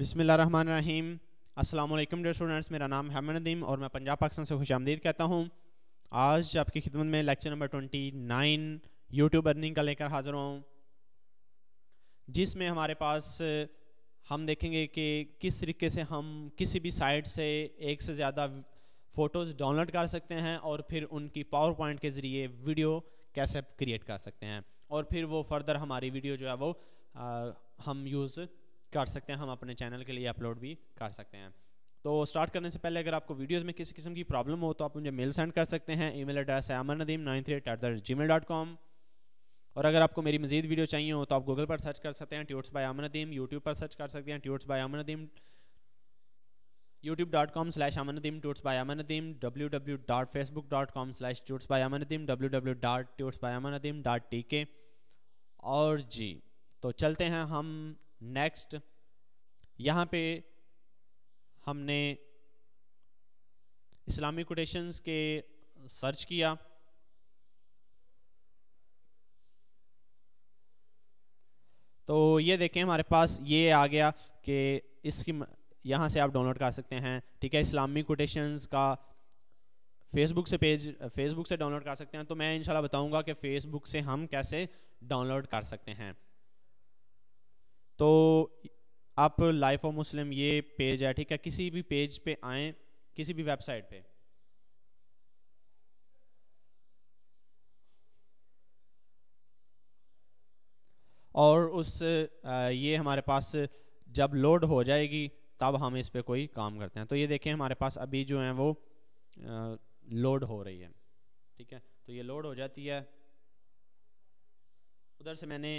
बिसमीम अस्सलाम असल डियर स्टूडेंट्स मेरा नाम है नदीम और मैं पंजाब पाकिस्तान से खुश आमदीद कहता हूँ आज आपकी खिदमत में lecture number twenty nine YouTube earning का लेकर हाज़िर हूँ जिसमें हमारे पास हम देखेंगे कि किस तरीके से हम किसी भी साइट से एक से ज़्यादा फ़ोटोज़ डाउनलोड कर सकते हैं और फिर उनकी पावर पॉइंट के ज़रिए वीडियो कैसे क्रिएट कर सकते हैं और फिर वो फर्दर हमारी वीडियो जो है वो आ, हम यूज़ कर सकते हैं हम अपने चैनल के लिए अपलोड भी कर सकते हैं तो स्टार्ट करने से पहले अगर आपको वीडियोस में किसी किस्म की प्रॉब्लम हो तो आप मुझे मेल सेंड कर सकते हैं ईमेल एड्रेस है Amar Nadeem nine three eight the Gmail dot com और अगर आपको मेरी मजीद वीडियो चाहिए हो तो आप गूगल पर सर्च कर सकते हैं tuts by Amar Nadeem YouTube पर सर्च कर सकते हैं tuts by Amar Nadeem YouTube dot com slash Aman Nadeem tuts by Aman Nadeem W W dot Facebook dot com slash tuts by Aman Nadeem W W dot tuts by Aman Nadeem dot T K और जी तो चलते हैं हम नेक्स्ट यहाँ पे हमने इस्लामिक कोटेशंस के सर्च किया तो ये देखें हमारे पास ये आ गया कि इसकी यहाँ से आप डाउनलोड कर सकते हैं ठीक है इस्लामिक कोटेशंस का फेसबुक से पेज फेसबुक से डाउनलोड कर सकते हैं तो मैं इंशाल्लाह बताऊंगा कि फेसबुक से हम कैसे डाउनलोड कर सकते हैं तो आप लाइफ ऑफ मुस्लिम ये पेज है ठीक है किसी भी पेज पे आए किसी भी वेबसाइट पे और उस ये हमारे पास जब लोड हो जाएगी तब हम इस पर कोई काम करते हैं तो ये देखें हमारे पास अभी जो है वो लोड हो रही है ठीक है तो ये लोड हो जाती है उधर से मैंने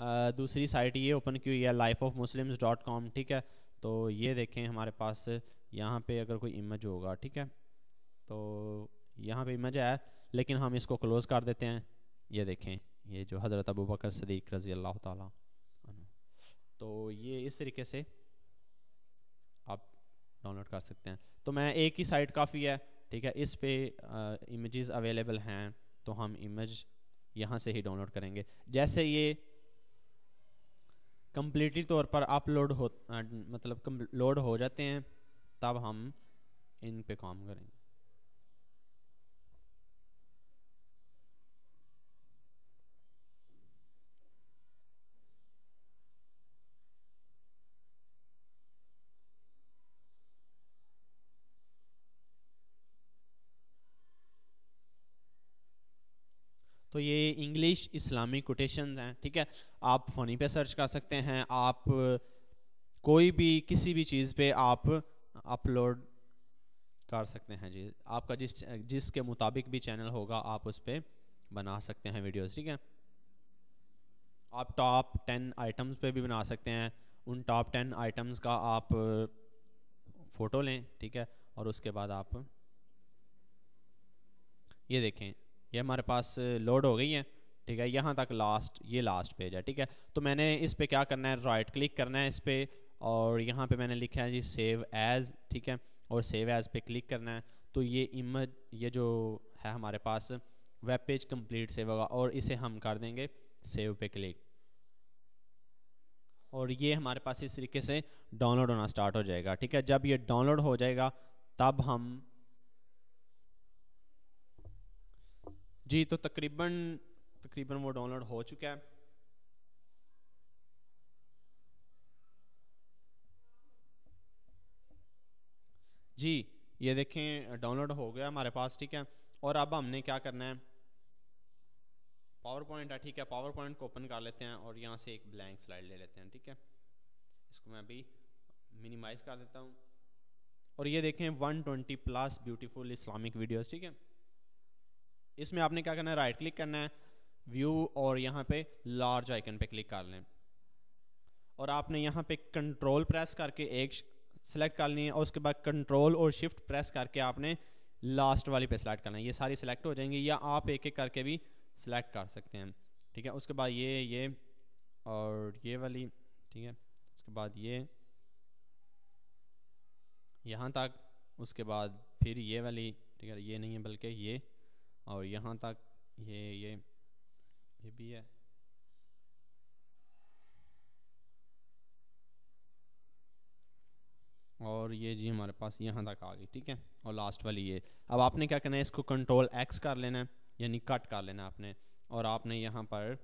दूसरी साइट ये ओपन की हुई है life of Muslim dot com ठीक है तो ये देखें हमारे पास यहाँ पे अगर कोई इमेज होगा ठीक है तो यहाँ पे इमेज है लेकिन हम इसको क्लोज़ कर देते हैं ये देखें ये जो हज़रत अबू बकर सदीक रज़ी अल्लाह ताली तो ये इस तरीके से आप डाउनलोड कर सकते हैं तो मैं एक ही साइट काफ़ी है ठीक है इस पे इमेजेस अवेलेबल हैं तो हम इमेज यहाँ से ही डाउनलोड करेंगे जैसे ये कम्प्लीटली तौर पर अपलोड हो मतलब लोड हो जाते हैं तब हम इन पे काम करेंगे तो ये इंग्लिश इस्लामी कोटेशन हैं ठीक है आप फ़ोनी पे सर्च कर सकते हैं आप कोई भी किसी भी चीज़ पे आप अपलोड कर सकते हैं जी आपका जिस जिसके मुताबिक भी चैनल होगा आप उस पर बना सकते हैं वीडियोस ठीक है आप टॉप टेन आइटम्स पे भी बना सकते हैं उन टॉप टेन आइटम्स का आप फ़ोटो लें ठीक है और उसके बाद आप ये देखें ये हमारे पास लोड हो गई हैं ठीक है यहाँ तक लास्ट ये लास्ट पेज है ठीक है तो मैंने इस पर क्या करना है राइट क्लिक करना है इस पर और यहाँ पे मैंने लिखा है जी सेव एज़ ठीक है और सेव एज़ पे क्लिक करना है तो ये इमेज ये जो है हमारे पास वेब पेज कंप्लीट सेव होगा और इसे हम कर देंगे सेव पे क्लिक और ये हमारे पास इस तरीके से डाउनलोड होना स्टार्ट हो जाएगा ठीक है जब ये डाउनलोड हो जाएगा तब हम जी तो तकरीबन तकरीबन वो डाउनलोड हो चुका है जी ये देखें डाउनलोड हो गया हमारे पास ठीक है और अब हमने क्या करना है पावर पॉइंट है ठीक है पावर पॉइंट को ओपन कर लेते हैं और यहाँ से एक ब्लैंक स्लाइड ले लेते हैं ठीक है इसको मैं अभी मिनिमाइज कर देता हूँ और ये देखें 120 प्लस ब्यूटीफुल इस्लामिक वीडियोस ठीक है इसमें आपने क्या करना है राइट क्लिक करना है व्यू और यहाँ पे लार्ज आइकन पे क्लिक कर लें और आपने यहाँ पे कंट्रोल प्रेस करके एक सेलेक्ट कर लेनी है और उसके बाद कंट्रोल और शिफ्ट प्रेस करके आपने लास्ट वाली पे सेलेक्ट करना है ये सारी सेलेक्ट हो जाएंगी या आप एक एक करके भी सेलेक्ट कर सकते हैं ठीक है उसके बाद ये ये और ये वाली ठीक है उसके बाद ये यहाँ तक उसके बाद फिर ये वाली ठीक है ये नहीं है बल्कि ये और यहाँ तक ये ये ये भी है और ये जी हमारे पास यहाँ तक आ गई ठीक है और लास्ट वाली ये अब आपने क्या करना है इसको कंट्रोल एक्स कर लेना है यानी कट कर लेना है आपने और आपने यहाँ पर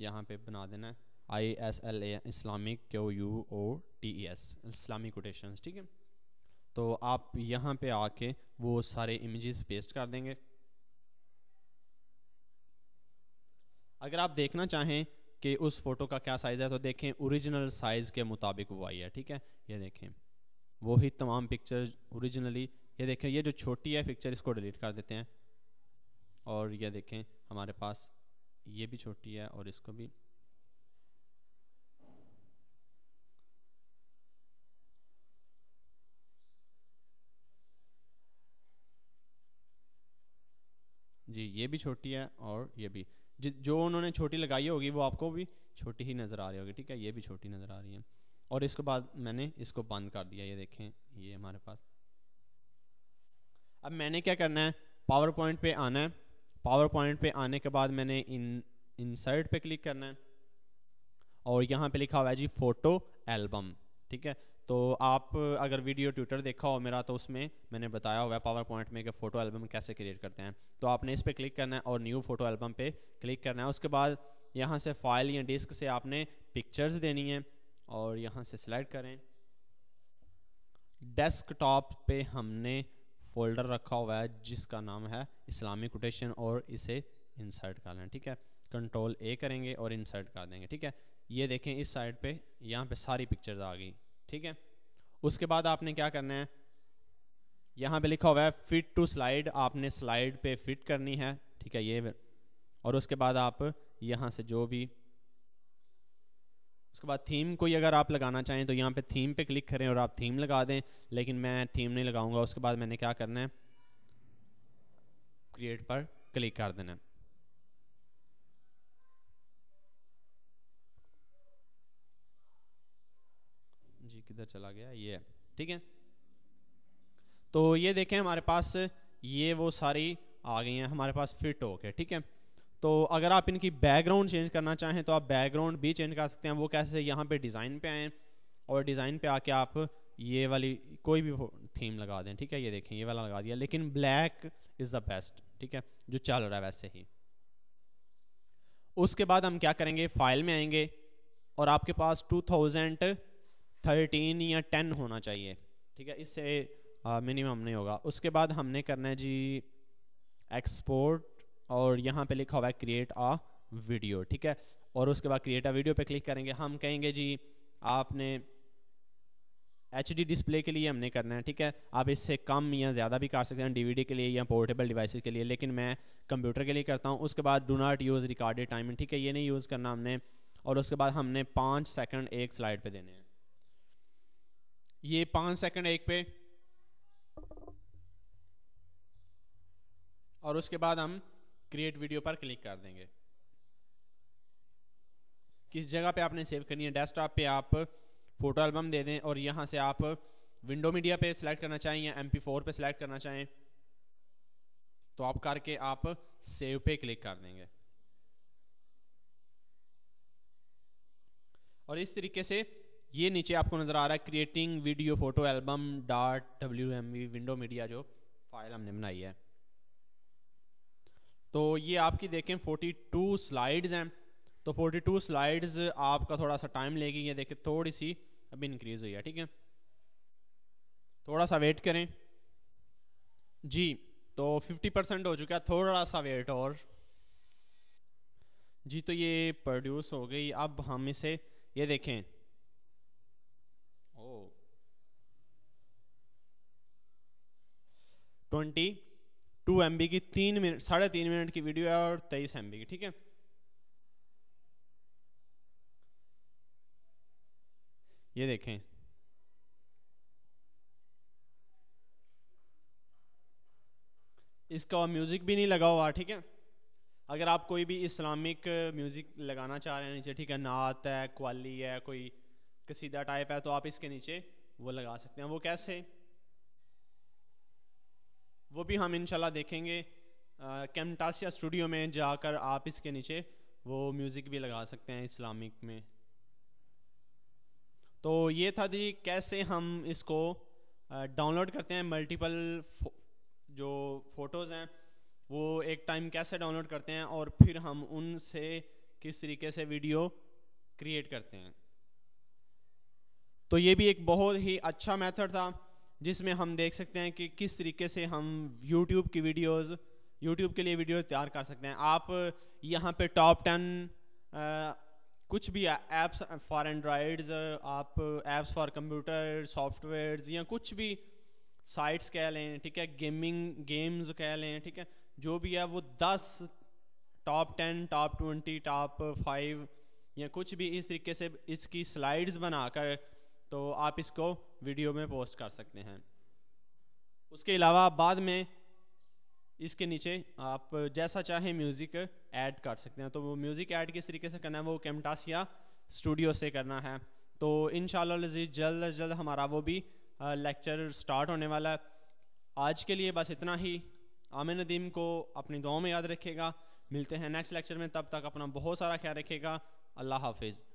यहाँ पे बना देना है I S L A Islamic Q U O T E S Islamic quotation ठीक है तो आप यहाँ पे आके वो सारे इमेजेस पेस्ट कर देंगे अगर आप देखना चाहें कि उस फोटो का क्या साइज़ है तो देखें ओरिजिनल साइज़ के मुताबिक वो आई है ठीक है ये देखें वही तमाम पिक्चर ओरिजिनली ये देखें ये जो छोटी है पिक्चर इसको डिलीट कर देते हैं और ये देखें हमारे पास ये भी छोटी है और इसको भी जी ये भी छोटी है और ये भी जो उन्होंने छोटी लगाई होगी वो आपको भी छोटी ही नज़र आ रही होगी ठीक है ये भी छोटी नज़र आ रही है और इसके बाद मैंने इसको बंद कर दिया ये देखें ये हमारे पास अब मैंने क्या करना है पावर पॉइंट पे आना है पावर पॉइंट पे आने के बाद मैंने इन इंसर्ट पे क्लिक करना है और यहाँ पे लिखा हुआ है जी फोटो एल्बम ठीक है तो आप अगर वीडियो ट्विटर देखा हो मेरा तो उसमें मैंने बताया हुआ है पावर पॉइंट में कि फ़ोटो एल्बम कैसे क्रिएट करते हैं तो आपने इस पर क्लिक करना है और न्यू फ़ोटो एल्बम पे क्लिक करना है उसके बाद यहाँ से फाइल या डिस्क से आपने पिक्चर्स देनी है और यहाँ से सिलेक्ट करें डेस्कटॉप पे हमने फोल्डर रखा हुआ है जिसका नाम है इस्लामिक कोटेशन और इसे इंसर्ट कर लें ठीक है कंट्रोल ए करेंगे और इंसर्ट कर देंगे ठीक है ये देखें इस साइड पे यहाँ पे सारी पिक्चर्स आ गई ठीक है उसके बाद आपने क्या करना है यहाँ पे लिखा हुआ है फिट टू स्लाइड आपने स्लाइड पे फिट करनी है ठीक है ये और उसके बाद आप यहाँ से जो भी उसके बाद थीम कोई अगर आप लगाना चाहें तो यहाँ पे थीम पे क्लिक करें और आप थीम लगा दें लेकिन मैं थीम नहीं लगाऊंगा उसके बाद मैंने क्या करना है क्रिएट पर क्लिक कर देना है जी किधर चला गया ये ठीक है तो ये देखें हमारे पास ये वो सारी आ गई हैं हमारे पास फिट हो होके ठीक है तो अगर आप इनकी बैकग्राउंड चेंज करना चाहें तो आप बैकग्राउंड भी चेंज कर सकते हैं वो कैसे यहाँ पे डिज़ाइन पे आएँ और डिज़ाइन पे आके आप ये वाली कोई भी थीम लगा दें ठीक है ये देखें ये वाला लगा दिया लेकिन ब्लैक इज़ द बेस्ट ठीक है जो चल रहा है वैसे ही उसके बाद हम क्या करेंगे फाइल में आएंगे और आपके पास टू थर्टीन या टेन होना चाहिए ठीक है इससे मिनिमम नहीं होगा उसके बाद हमने करना है जी एक्सपोर्ट और यहाँ पे लिखा हुआ है क्रिएट आ वीडियो ठीक है और उसके बाद क्रिएट आ वीडियो पे क्लिक करेंगे हम कहेंगे जी आपने एच डिस्प्ले के लिए हमने करना है ठीक है आप इससे कम या ज़्यादा भी कर सकते हैं डीवीडी के लिए या पोर्टेबल डिवाइसेस के लिए लेकिन मैं कंप्यूटर के लिए करता हूँ उसके बाद do not use recorded time ठीक है ये नहीं यूज़ करना हमने और उसके बाद हमने पाँच सेकंड एक स्लाइड पे देने हैं ये पांच सेकंड एक पे और उसके बाद हम क्रिएट वीडियो पर क्लिक कर देंगे किस जगह पे आपने सेव करनी है डेस्कटॉप पे आप फोटो एल्बम दे दें और यहां से आप विंडो मीडिया पे सिलेक्ट करना चाहें या एम फोर पे सिलेक्ट करना चाहें तो आप करके आप सेव पे क्लिक कर देंगे और इस तरीके से ये नीचे आपको नज़र आ रहा है creating video photo album dot W M V window media जो फाइल हमने बनाई है तो ये आपकी देखें 42 स्लाइड्स हैं तो 42 स्लाइड्स आपका थोड़ा सा टाइम लेगी ये देखें थोड़ी सी अभी इंक्रीज हुई है ठीक है थोड़ा सा वेट करें जी तो 50 परसेंट हो चुका है थोड़ा सा वेट और जी तो ये प्रोड्यूस हो गई अब हम इसे ये देखें ट्वेंटी टू एम की तीन मिनट साढ़े तीन मिनट की वीडियो है और तेईस एम की ठीक है ये देखें इसका म्यूजिक भी नहीं लगा हुआ ठीक है अगर आप कोई भी इस्लामिक म्यूजिक लगाना चाह रहे हैं नीचे ठीक है नात है क्वाली है कोई कसीदा टाइप है तो आप इसके नीचे वो लगा सकते हैं वो कैसे वो भी हम इनशाला देखेंगे कैमटासिया स्टूडियो में जाकर आप इसके नीचे वो म्यूज़िक भी लगा सकते हैं इस्लामिक में तो ये था जी कैसे हम इसको डाउनलोड करते हैं मल्टीपल फो, जो फ़ोटोज़ हैं वो एक टाइम कैसे डाउनलोड करते हैं और फिर हम उनसे किस तरीके से वीडियो क्रिएट करते हैं तो ये भी एक बहुत ही अच्छा मेथड था जिसमें हम देख सकते हैं कि किस तरीके से हम YouTube की वीडियोस YouTube के लिए वीडियो तैयार कर सकते हैं आप यहाँ पे टॉप टेन कुछ भी ऐप्स फॉर एंड्राइड्स आप ऐप्स फॉर कंप्यूटर सॉफ्टवेयर्स या कुछ भी साइट्स कह लें ठीक है गेमिंग गेम्स कह लें ठीक है जो भी है वो दस top ten top twenty top five या कुछ भी इस तरीके से इसकी स्लाइड्स बनाकर तो आप इसको वीडियो में पोस्ट कर सकते हैं उसके अलावा बाद में इसके नीचे आप जैसा चाहें म्यूज़िक ऐड कर सकते हैं तो वो म्यूज़िक ऐड किस तरीके से करना है वो कैमटासिया स्टूडियो से करना है तो इन शजीज जल्द अज जल्द हमारा वो भी लेक्चर स्टार्ट होने वाला है आज के लिए बस इतना ही आमिर नदीम को अपनी दुआ में याद रखेगा मिलते हैं नेक्स्ट लेक्चर में तब तक अपना बहुत सारा ख्याल रखेगा अल्लाह हाफिज़